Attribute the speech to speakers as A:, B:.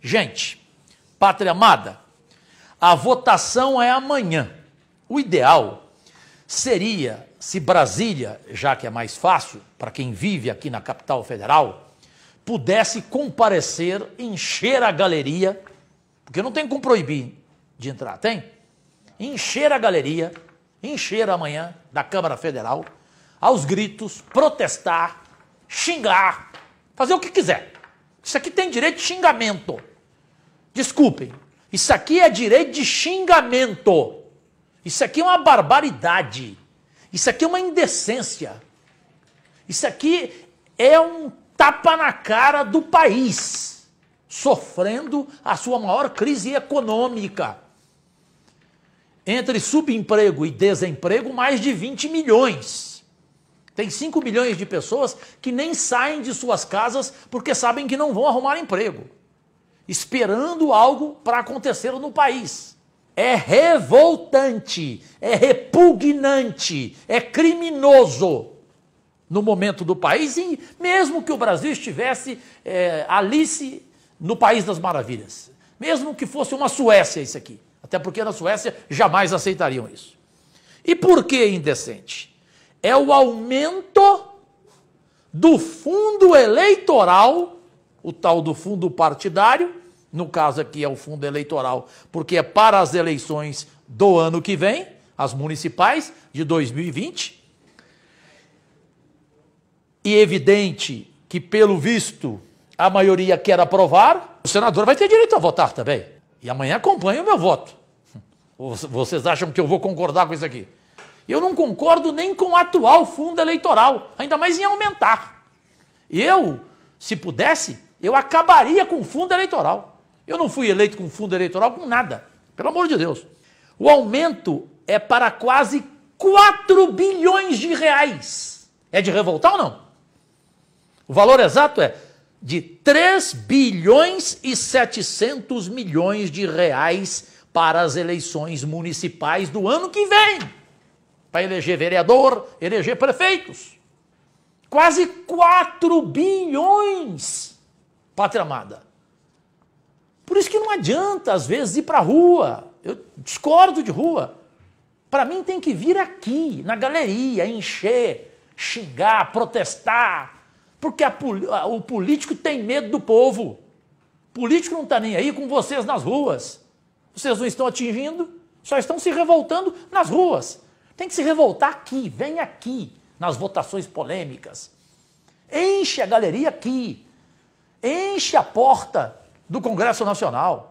A: Gente, pátria amada, a votação é amanhã. O ideal seria se Brasília, já que é mais fácil para quem vive aqui na capital federal, pudesse comparecer, encher a galeria, porque não tem como proibir de entrar, tem? Encher a galeria, encher amanhã da Câmara Federal, aos gritos, protestar, xingar, fazer o que quiser. Isso aqui tem direito de xingamento. Desculpem. Isso aqui é direito de xingamento. Isso aqui é uma barbaridade. Isso aqui é uma indecência. Isso aqui é um tapa na cara do país, sofrendo a sua maior crise econômica. Entre subemprego e desemprego, mais de 20 milhões. Tem 5 milhões de pessoas que nem saem de suas casas porque sabem que não vão arrumar emprego, esperando algo para acontecer no país. É revoltante, é repugnante, é criminoso no momento do país e mesmo que o Brasil estivesse é, Alice no País das Maravilhas, mesmo que fosse uma Suécia isso aqui, até porque na Suécia jamais aceitariam isso. E por que indecente? é o aumento do fundo eleitoral, o tal do fundo partidário, no caso aqui é o fundo eleitoral, porque é para as eleições do ano que vem, as municipais de 2020. E evidente que, pelo visto, a maioria quer aprovar, o senador vai ter direito a votar também. E amanhã acompanha o meu voto. Vocês acham que eu vou concordar com isso aqui? Eu não concordo nem com o atual fundo eleitoral, ainda mais em aumentar. Eu, se pudesse, eu acabaria com o fundo eleitoral. Eu não fui eleito com fundo eleitoral com nada, pelo amor de Deus. O aumento é para quase 4 bilhões de reais. É de revoltar ou não? O valor exato é de 3 bilhões e 700 milhões de reais para as eleições municipais do ano que vem para eleger vereador, eleger prefeitos. Quase 4 bilhões, pátria amada. Por isso que não adianta, às vezes, ir para a rua. Eu discordo de rua. Para mim tem que vir aqui, na galeria, encher, xingar, protestar. Porque a, o político tem medo do povo. O político não está nem aí com vocês nas ruas. Vocês não estão atingindo, só estão se revoltando nas ruas. Tem que se revoltar aqui, vem aqui nas votações polêmicas. Enche a galeria aqui. Enche a porta do Congresso Nacional.